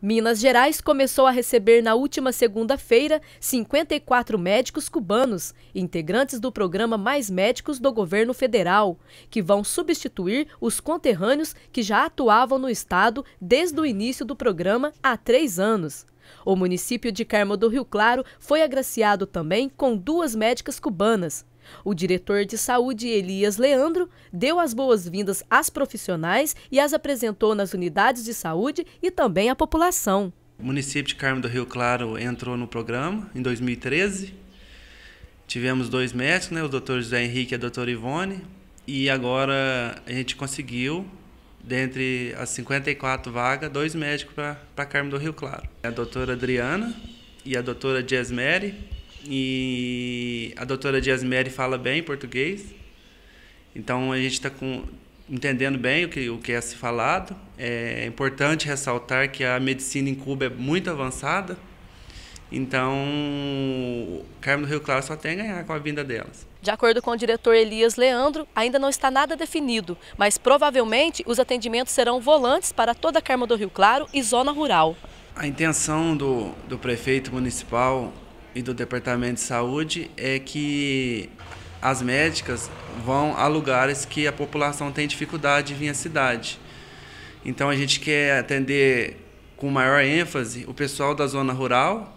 Minas Gerais começou a receber na última segunda-feira 54 médicos cubanos, integrantes do programa Mais Médicos do governo federal, que vão substituir os conterrâneos que já atuavam no estado desde o início do programa há três anos. O município de Carmo do Rio Claro foi agraciado também com duas médicas cubanas. O diretor de saúde, Elias Leandro, deu as boas-vindas às profissionais e as apresentou nas unidades de saúde e também à população. O município de Carmo do Rio Claro entrou no programa em 2013. Tivemos dois médicos, né, o doutor José Henrique e a doutora Ivone, e agora a gente conseguiu dentre as 54 vagas, dois médicos para Carmo do Rio Claro. A doutora Adriana e a doutora Diasmere. E a doutora Diasmere fala bem português. Então a gente está entendendo bem o que, o que é se falado. É importante ressaltar que a medicina em Cuba é muito avançada. Então, Carmo do Rio Claro só tem a ganhar com a vinda delas. De acordo com o diretor Elias Leandro, ainda não está nada definido, mas provavelmente os atendimentos serão volantes para toda a Carmo do Rio Claro e zona rural. A intenção do, do prefeito municipal e do departamento de saúde é que as médicas vão a lugares que a população tem dificuldade de vir à cidade. Então a gente quer atender com maior ênfase o pessoal da zona rural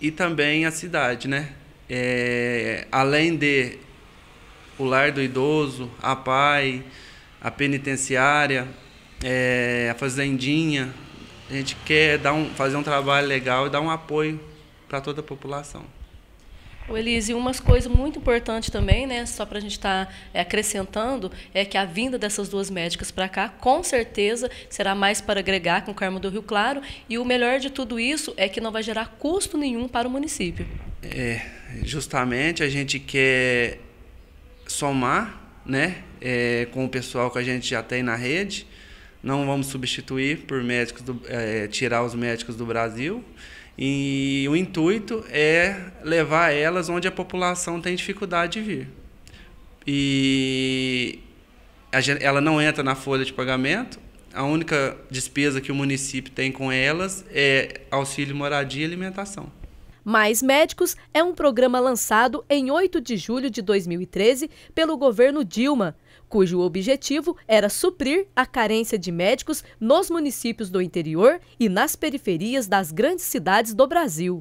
e também a cidade, né? É, além de o lar do idoso, a PAI, a penitenciária, é, a fazendinha, a gente quer dar um, fazer um trabalho legal e dar um apoio para toda a população. O Elise, umas coisas muito importantes também, né, só para a gente estar tá, é, acrescentando, é que a vinda dessas duas médicas para cá, com certeza, será mais para agregar com o Carmo do Rio Claro. E o melhor de tudo isso é que não vai gerar custo nenhum para o município. É, justamente a gente quer somar, né, é, com o pessoal que a gente já tem na rede. Não vamos substituir por médicos do, é, tirar os médicos do Brasil. E o intuito é levar elas onde a população tem dificuldade de vir. E ela não entra na folha de pagamento. A única despesa que o município tem com elas é auxílio moradia e alimentação. Mais Médicos é um programa lançado em 8 de julho de 2013 pelo governo Dilma cujo objetivo era suprir a carência de médicos nos municípios do interior e nas periferias das grandes cidades do Brasil.